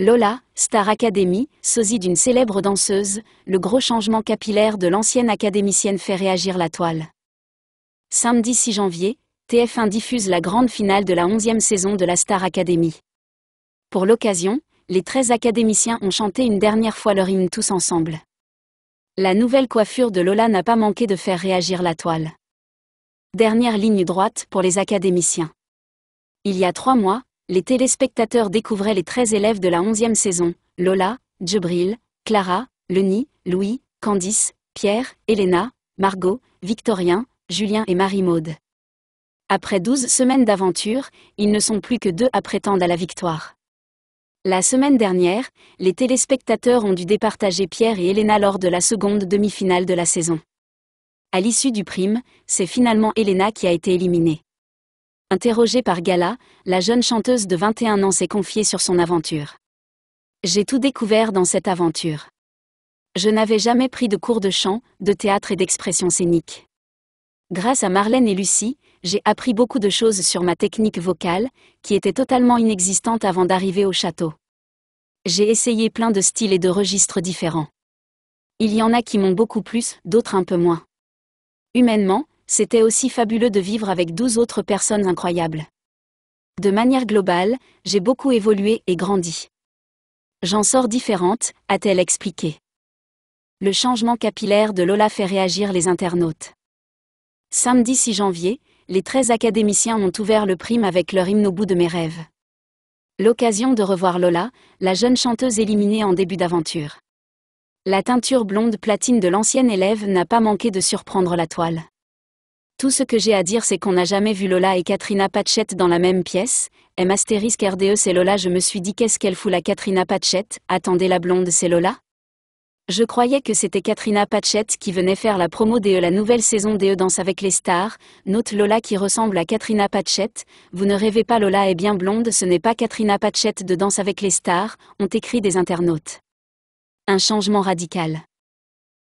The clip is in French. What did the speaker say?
Lola, Star Academy, sosie d'une célèbre danseuse, le gros changement capillaire de l'ancienne académicienne fait réagir la toile. Samedi 6 janvier, TF1 diffuse la grande finale de la 11 saison de la Star Academy. Pour l'occasion, les 13 académiciens ont chanté une dernière fois leur hymne tous ensemble. La nouvelle coiffure de Lola n'a pas manqué de faire réagir la toile. Dernière ligne droite pour les académiciens. Il y a trois mois, les téléspectateurs découvraient les 13 élèves de la 11e saison, Lola, Djibril, Clara, Leni, Louis, Candice, Pierre, Elena, Margot, Victorien, Julien et Marie-Maude. Après 12 semaines d'aventure, ils ne sont plus que deux à prétendre à la victoire. La semaine dernière, les téléspectateurs ont dû départager Pierre et Elena lors de la seconde demi-finale de la saison. À l'issue du prime, c'est finalement Elena qui a été éliminée. Interrogée par Gala, la jeune chanteuse de 21 ans s'est confiée sur son aventure. J'ai tout découvert dans cette aventure. Je n'avais jamais pris de cours de chant, de théâtre et d'expression scénique. Grâce à Marlène et Lucie, j'ai appris beaucoup de choses sur ma technique vocale, qui était totalement inexistante avant d'arriver au château. J'ai essayé plein de styles et de registres différents. Il y en a qui m'ont beaucoup plus, d'autres un peu moins. Humainement, c'était aussi fabuleux de vivre avec 12 autres personnes incroyables. De manière globale, j'ai beaucoup évolué et grandi. J'en sors différente, a-t-elle expliqué. Le changement capillaire de Lola fait réagir les internautes. Samedi 6 janvier, les 13 académiciens ont ouvert le prime avec leur hymne au bout de mes rêves. L'occasion de revoir Lola, la jeune chanteuse éliminée en début d'aventure. La teinture blonde platine de l'ancienne élève n'a pas manqué de surprendre la toile. Tout ce que j'ai à dire c'est qu'on n'a jamais vu Lola et Katrina Patchett dans la même pièce. M astérisque RDE c'est Lola je me suis dit qu'est-ce qu'elle fout la Katrina Patchett, attendez la blonde c'est Lola je croyais que c'était Katrina Patchett qui venait faire la promo d'E la nouvelle saison d'E Danse avec les stars, note Lola qui ressemble à Katrina Patchett, vous ne rêvez pas Lola est bien blonde ce n'est pas Katrina Patchett de Danse avec les stars, ont écrit des internautes. Un changement radical.